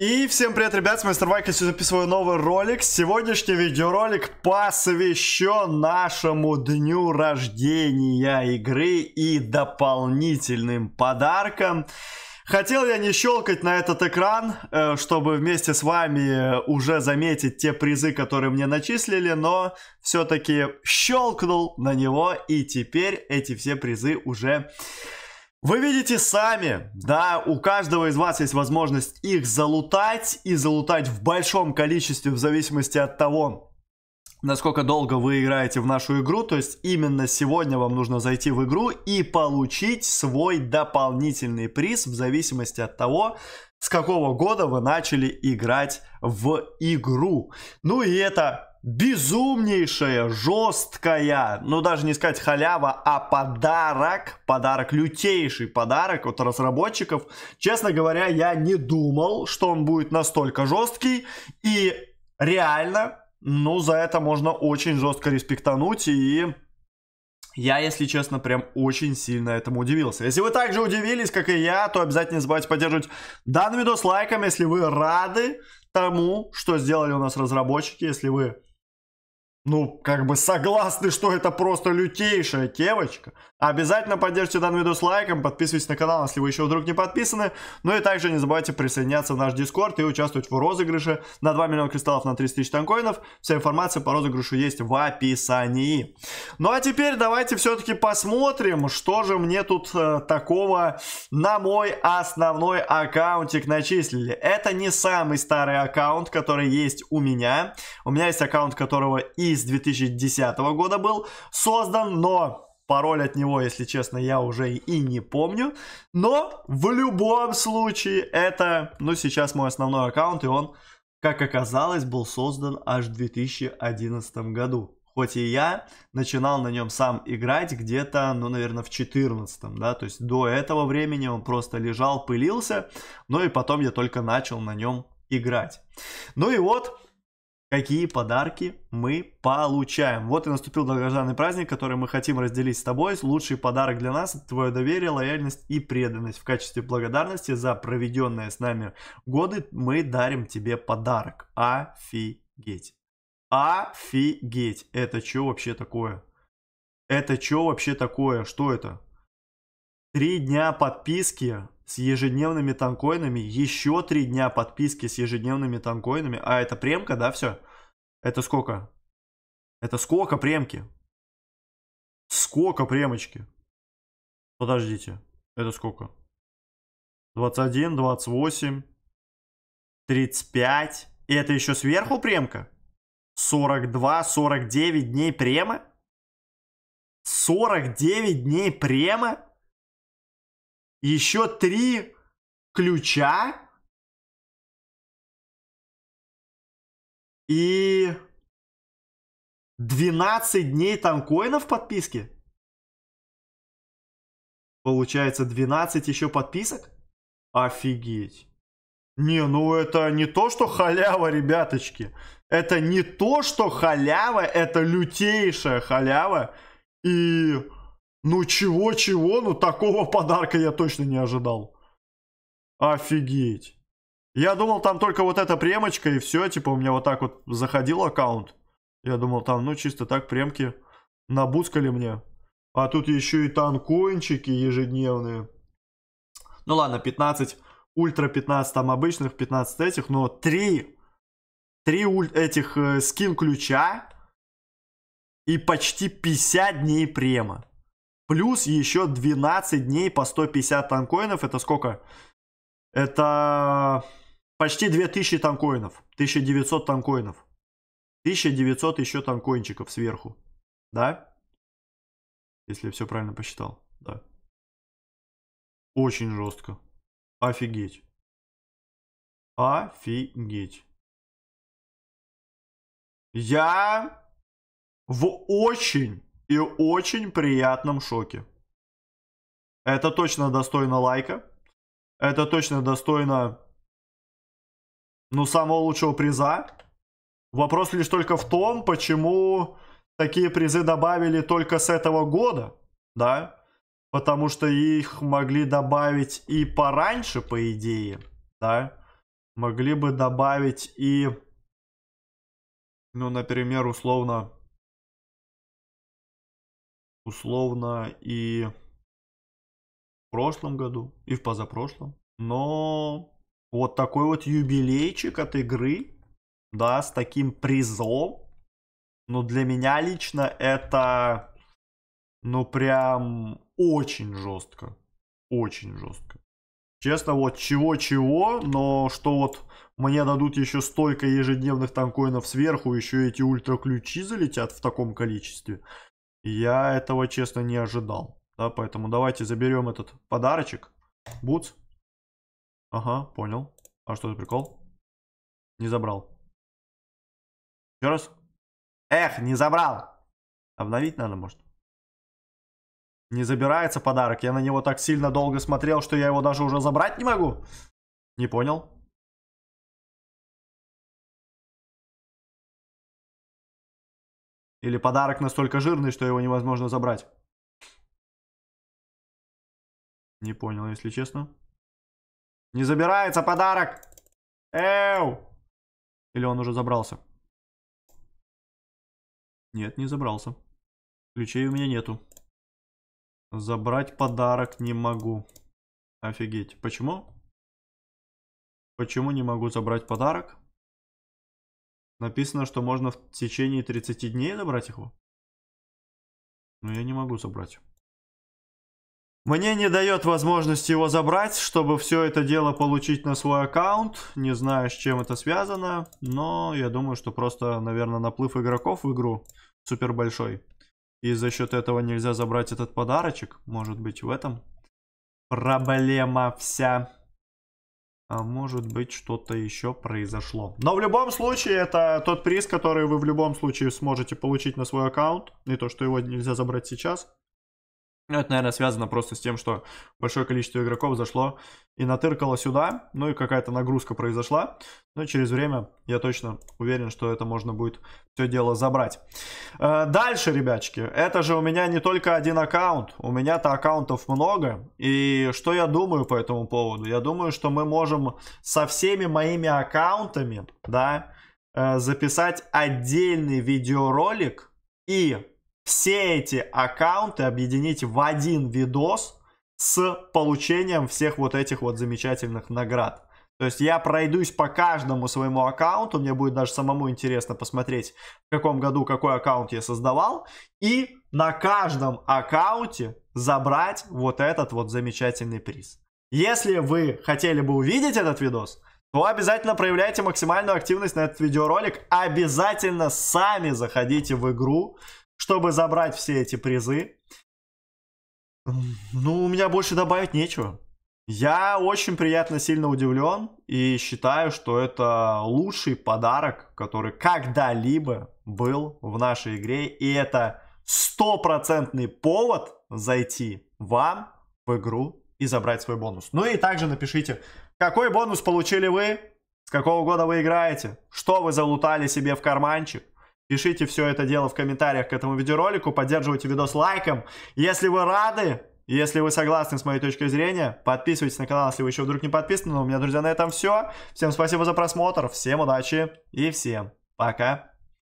И всем привет, ребят, с вами мистер Майк, я записываю новый ролик. Сегодняшний видеоролик посвящен нашему дню рождения игры и дополнительным подаркам. Хотел я не щелкать на этот экран, э, чтобы вместе с вами уже заметить те призы, которые мне начислили, но все-таки щелкнул на него, и теперь эти все призы уже вы видите сами, да, у каждого из вас есть возможность их залутать и залутать в большом количестве в зависимости от того, насколько долго вы играете в нашу игру. То есть именно сегодня вам нужно зайти в игру и получить свой дополнительный приз в зависимости от того, с какого года вы начали играть в игру. Ну и это безумнейшая, жесткая, ну даже не сказать халява, а подарок, подарок, лютейший подарок от разработчиков. Честно говоря, я не думал, что он будет настолько жесткий и реально, ну за это можно очень жестко респектануть и... Я, если честно, прям очень сильно этому удивился. Если вы также удивились, как и я, то обязательно не забывайте поддерживать данный видос лайком, если вы рады тому, что сделали у нас разработчики, если вы ну, как бы согласны, что это просто лютейшая девочка. Обязательно поддержите данный видос лайком, подписывайтесь на канал, если вы еще вдруг не подписаны. Ну и также не забывайте присоединяться в наш Дискорд и участвовать в розыгрыше на 2 миллиона кристаллов на 30 тысяч танкоинов. Вся информация по розыгрышу есть в описании. Ну а теперь давайте все-таки посмотрим, что же мне тут э, такого на мой основной аккаунтик начислили. Это не самый старый аккаунт, который есть у меня. У меня есть аккаунт, которого и из 2010 года был создан, но Пароль от него, если честно, я уже и не помню. Но в любом случае это, ну, сейчас мой основной аккаунт, и он, как оказалось, был создан аж в 2011 году. Хоть и я начинал на нем сам играть где-то, ну, наверное, в 14 да, то есть до этого времени он просто лежал, пылился, ну и потом я только начал на нем играть. Ну и вот, какие подарки мы получаем. Вот и наступил долгожданный праздник, который мы хотим разделить с тобой. Лучший подарок для нас – это твое доверие, лояльность и преданность. В качестве благодарности за проведенные с нами годы мы дарим тебе подарок. Офигеть. Офигеть. Это что вообще такое? Это что вообще такое? Что это? Три дня подписки с ежедневными танкоинами, еще три дня подписки с ежедневными танкоинами. А это премка, да, все? Это сколько? Это сколько премки? Сколько премочки? Подождите, это сколько? 21, 28, 35. И это еще сверху премка? 42, 49 дней према? 49 дней према? еще три ключа и 12 дней танкоина в подписке. Получается 12 еще подписок? Офигеть. Не, ну это не то, что халява, ребяточки. Это не то, что халява, это лютейшая халява. И ну чего-чего? Ну такого подарка я точно не ожидал. Офигеть. Я думал, там только вот эта премочка и все. Типа у меня вот так вот заходил аккаунт. Я думал, там ну чисто так премки набускали мне. А тут еще и танкоинчики ежедневные. Ну ладно, 15 ультра, 15 там обычных, 15 этих. Но 3, 3 уль этих э, скин ключа и почти 50 дней према. Плюс еще 12 дней по 150 танкоинов. Это сколько? Это почти 2000 танкоинов. 1900 танкоинов. 1900 еще танкоинчиков сверху. Да? Если я все правильно посчитал. Да. Очень жестко. Офигеть. Офигеть. Я в очень и очень приятном шоке. Это точно достойно лайка. Это точно достойно, ну, самого лучшего приза. Вопрос лишь только в том, почему такие призы добавили только с этого года, да? Потому что их могли добавить и пораньше, по идее, да? Могли бы добавить и, ну, например, условно, условно и в прошлом году, и в позапрошлом. Но вот такой вот юбилейчик от игры, да, с таким призом, ну для меня лично это, ну прям очень жестко, очень жестко. Честно, вот чего-чего, но что вот мне дадут еще столько ежедневных танкоинов сверху, еще эти ультра ключи залетят в таком количестве – я этого, честно, не ожидал. Да, поэтому давайте заберем этот подарочек. Бутс. Ага, понял. А что за прикол? Не забрал. Еще раз. Эх, не забрал. Обновить надо, может. Не забирается подарок. Я на него так сильно долго смотрел, что я его даже уже забрать не могу. Не понял. Или подарок настолько жирный, что его невозможно забрать? Не понял, если честно. Не забирается подарок! Эу! Или он уже забрался? Нет, не забрался. Ключей у меня нету. Забрать подарок не могу. Офигеть. Почему? Почему не могу забрать подарок? Написано, что можно в течение 30 дней забрать его. Но ну, я не могу забрать. Мне не дает возможности его забрать, чтобы все это дело получить на свой аккаунт. Не знаю, с чем это связано, но я думаю, что просто, наверное, наплыв игроков в игру супер большой. И за счет этого нельзя забрать этот подарочек. Может быть, в этом проблема вся. А, может быть что-то еще произошло. Но в любом случае это тот приз, который вы в любом случае сможете получить на свой аккаунт. И то, что его нельзя забрать сейчас. Ну, это, наверное, связано просто с тем, что большое количество игроков зашло и натыркало сюда, ну и какая-то нагрузка произошла. Но ну, через время я точно уверен, что это можно будет все дело забрать. Э, дальше, ребячки, это же у меня не только один аккаунт, у меня-то аккаунтов много. И что я думаю по этому поводу? Я думаю, что мы можем со всеми моими аккаунтами, да, э, записать отдельный видеоролик и все эти аккаунты объединить в один видос с получением всех вот этих вот замечательных наград. То есть я пройдусь по каждому своему аккаунту, мне будет даже самому интересно посмотреть, в каком году какой аккаунт я создавал, и на каждом аккаунте забрать вот этот вот замечательный приз. Если вы хотели бы увидеть этот видос, то обязательно проявляйте максимальную активность на этот видеоролик, обязательно сами заходите в игру, чтобы забрать все эти призы. Ну, у меня больше добавить нечего. Я очень приятно сильно удивлен и считаю, что это лучший подарок, который когда-либо был в нашей игре. И это стопроцентный повод зайти вам в игру и забрать свой бонус. Ну и также напишите, какой бонус получили вы, с какого года вы играете, что вы залутали себе в карманчик, Пишите все это дело в комментариях к этому видеоролику, поддерживайте видос лайком. Если вы рады, если вы согласны с моей точкой зрения, подписывайтесь на канал, если вы еще вдруг не подписаны. Но ну, у меня, друзья, на этом все. Всем спасибо за просмотр, всем удачи и всем пока.